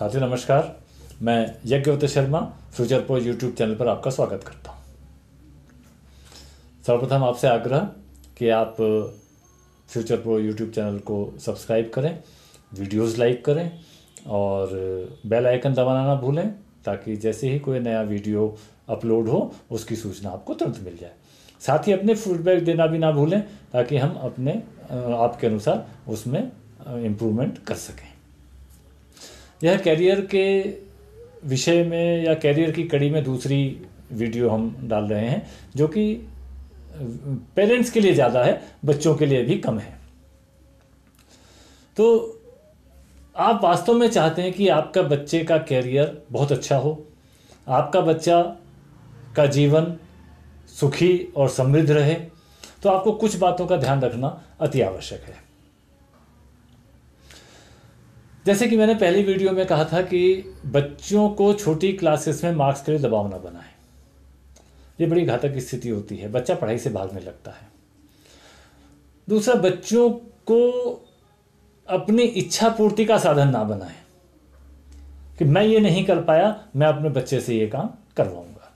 साथियों नमस्कार मैं Yagyavat Sharma future pro YouTube channel पर आपका स्वागत करता हूँ सर्वप्रथम आपसे आग्रह कि आप फ्यूचर प्रो यूट्यूब चैनल को सब्सक्राइब करें वीडियोस लाइक करें और बेल आइकन दबाना ना भूलें ताकि जैसे ही कोई नया वीडियो अपलोड हो उसकी सूचना आपको तुरंत मिल जाए साथ ही अपने फीडबैक देना भी ना भूलें ताकि हम अपने आपके अनुसार उसमें इम्प्रूवमेंट कर सकें यह कैरियर के विषय में या कैरियर की कड़ी में दूसरी वीडियो हम डाल रहे हैं जो कि पेरेंट्स के लिए ज़्यादा है बच्चों के लिए भी कम है तो आप वास्तव में चाहते हैं कि आपका बच्चे का कैरियर बहुत अच्छा हो आपका बच्चा का जीवन सुखी और समृद्ध रहे तो आपको कुछ बातों का ध्यान रखना अति आवश्यक है जैसे कि मैंने पहली वीडियो में कहा था कि बच्चों को छोटी क्लासेस में मार्क्स के लिए दबाव ना बनाएं ये बड़ी घातक स्थिति होती है बच्चा पढ़ाई से भागने लगता है दूसरा बच्चों को अपनी इच्छा पूर्ति का साधन ना बनाए कि मैं ये नहीं कर पाया मैं अपने बच्चे से ये काम करवाऊंगा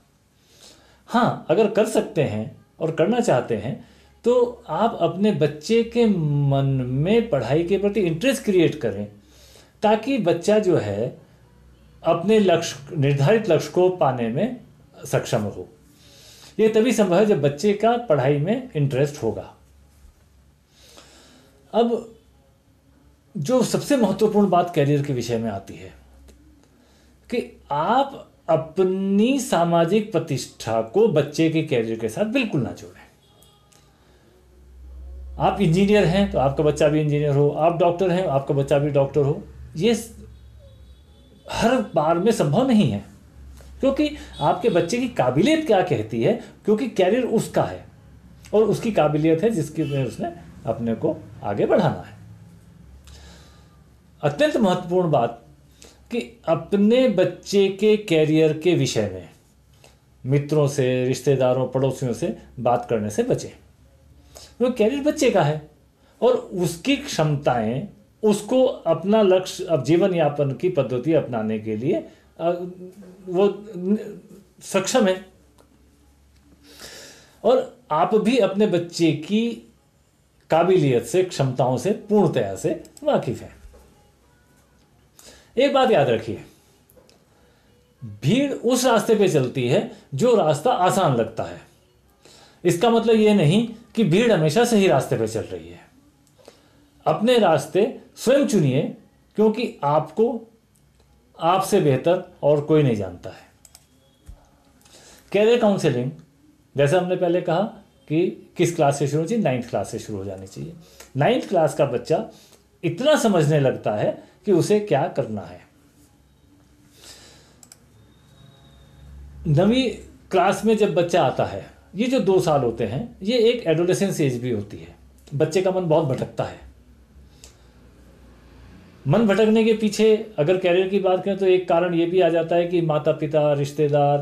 हाँ अगर कर सकते हैं और करना चाहते हैं तो आप अपने बच्चे के मन में पढ़ाई के प्रति इंटरेस्ट क्रिएट करें ताकि बच्चा जो है अपने लक्ष्य निर्धारित लक्ष्य को पाने में सक्षम हो यह तभी संभव है जब बच्चे का पढ़ाई में इंटरेस्ट होगा अब जो सबसे महत्वपूर्ण बात कैरियर के विषय में आती है कि आप अपनी सामाजिक प्रतिष्ठा को बच्चे के कैरियर के साथ बिल्कुल ना जोड़ें आप इंजीनियर हैं तो आपका बच्चा भी इंजीनियर हो आप डॉक्टर हैं आपका बच्चा भी डॉक्टर हो ये हर बार में संभव नहीं है क्योंकि आपके बच्चे की काबिलियत क्या कहती है क्योंकि कैरियर उसका है और उसकी काबिलियत है जिसकी में उसने अपने को आगे बढ़ाना है अत्यंत महत्वपूर्ण बात कि अपने बच्चे के कैरियर के विषय में मित्रों से रिश्तेदारों पड़ोसियों से बात करने से बचें वो कैरियर बच्चे का है और उसकी क्षमताएं उसको अपना लक्ष्य अब जीवन यापन की पद्धति अपनाने के लिए वो सक्षम है और आप भी अपने बच्चे की काबिलियत से क्षमताओं से पूर्णतया से वाकिफ है एक बात याद रखिए भीड़ उस रास्ते पे चलती है जो रास्ता आसान लगता है इसका मतलब यह नहीं कि भीड़ हमेशा सही रास्ते पे चल रही है अपने रास्ते स्वयं चुनिए क्योंकि आपको आपसे बेहतर और कोई नहीं जानता है कैरियर काउंसलिंग जैसे हमने पहले कहा कि किस क्लास से शुरू हो चाहिए नाइन्थ क्लास से शुरू हो जानी चाहिए नाइन्थ क्लास का बच्चा इतना समझने लगता है कि उसे क्या करना है नवी क्लास में जब बच्चा आता है ये जो दो साल होते हैं ये एक एडोलेसेंस एज भी होती है बच्चे का मन बहुत भटकता है मन भटकने के पीछे अगर कैरियर की बात करें तो एक कारण ये भी आ जाता है कि माता पिता रिश्तेदार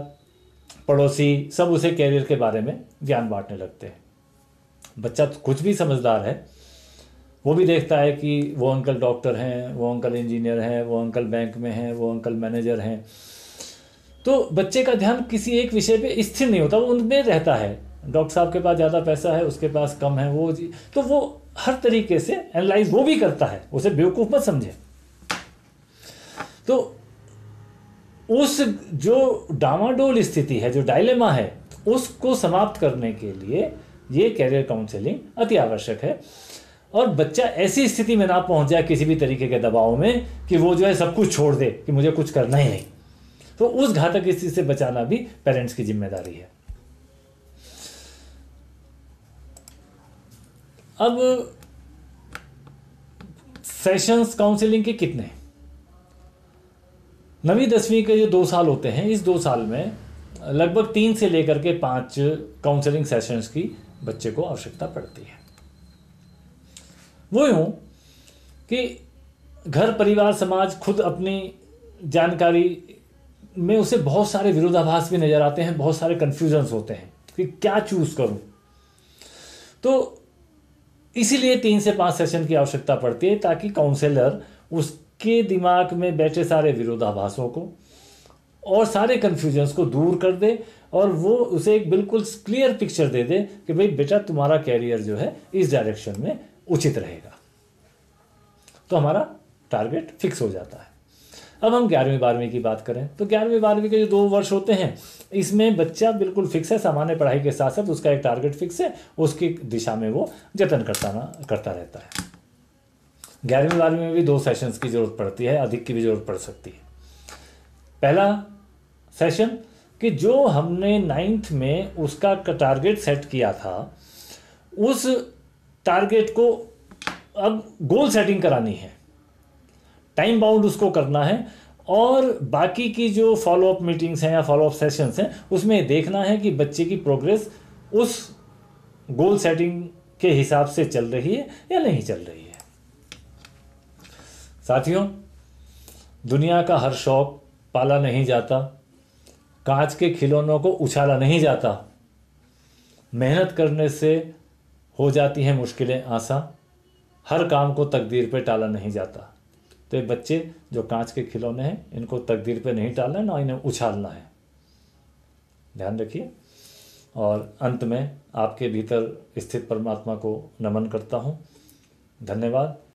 पड़ोसी सब उसे कैरियर के बारे में ज्ञान बांटने लगते हैं बच्चा तो कुछ भी समझदार है वो भी देखता है कि वो अंकल डॉक्टर हैं वो अंकल इंजीनियर हैं वो अंकल बैंक में हैं वो अंकल मैनेजर हैं तो बच्चे का ध्यान किसी एक विषय पे स्थिर नहीं होता वो उनमें रहता है डॉक्टर साहब के पास ज़्यादा पैसा है उसके पास कम है वो तो वो हर तरीके से एनालाइज वो भी करता है उसे बेवकूफ मत समझे तो उस जो डामाडोल स्थिति है जो डायलेमा है उसको समाप्त करने के लिए ये कैरियर काउंसलिंग अति आवश्यक है और बच्चा ऐसी स्थिति में ना पहुंच जाए किसी भी तरीके के दबाव में कि वो जो है सब कुछ छोड़ दे कि मुझे कुछ करना ही नहीं तो उस घातक स्थिति से बचाना भी पेरेंट्स की जिम्मेदारी है अब सेशंस काउंसलिंग के कितने नवी दसवीं के जो दो साल होते हैं इस दो साल में लगभग तीन से लेकर के पांच काउंसलिंग सेशंस की बच्चे को आवश्यकता पड़ती है वो यूं कि घर परिवार समाज खुद अपनी जानकारी में उसे बहुत सारे विरोधाभास भी नज़र आते हैं बहुत सारे कंफ्यूजन्स होते हैं कि क्या चूज़ करूं तो इसीलिए तीन से पांच सेशन की आवश्यकता पड़ती है ताकि काउंसलर उसके दिमाग में बैठे सारे विरोधाभासों को और सारे कन्फ्यूजन्स को दूर कर दे और वो उसे एक बिल्कुल क्लियर पिक्चर दे दे कि भाई बेटा तुम्हारा कैरियर जो है इस डायरेक्शन में उचित रहेगा तो हमारा टारगेट फिक्स हो जाता है अब हम ग्यारहवीं बारहवीं की बात करें तो ग्यारहवीं बारहवीं के जो दो वर्ष होते हैं इसमें बच्चा बिल्कुल फिक्स है सामान्य पढ़ाई के साथ साथ उसका एक टारगेट फिक्स है उसकी दिशा में वो जतन करता ना करता रहता है ग्यारहवीं बारहवीं में भी दो सेशंस की ज़रूरत पड़ती है अधिक की भी ज़रूरत पड़ सकती है पहला सेशन कि जो हमने नाइन्थ में उसका टारगेट सेट किया था उस टारगेट को अब गोल सेटिंग करानी है टाइम बाउंड उसको करना है और बाकी की जो फॉलो अप मीटिंग्स हैं या फॉलो अप सेशंस हैं उसमें देखना है कि बच्चे की प्रोग्रेस उस गोल सेटिंग के हिसाब से चल रही है या नहीं चल रही है साथियों दुनिया का हर शौक पाला नहीं जाता कांच के खिलौनों को उछाला नहीं जाता मेहनत करने से हो जाती हैं मुश्किलें आसा हर काम को तकदीर पे टाला नहीं जाता तो ये बच्चे जो कांच के खिलौने हैं इनको तकदीर पे नहीं डालना है ना इन्हें उछालना है ध्यान रखिए और अंत में आपके भीतर स्थित परमात्मा को नमन करता हूँ धन्यवाद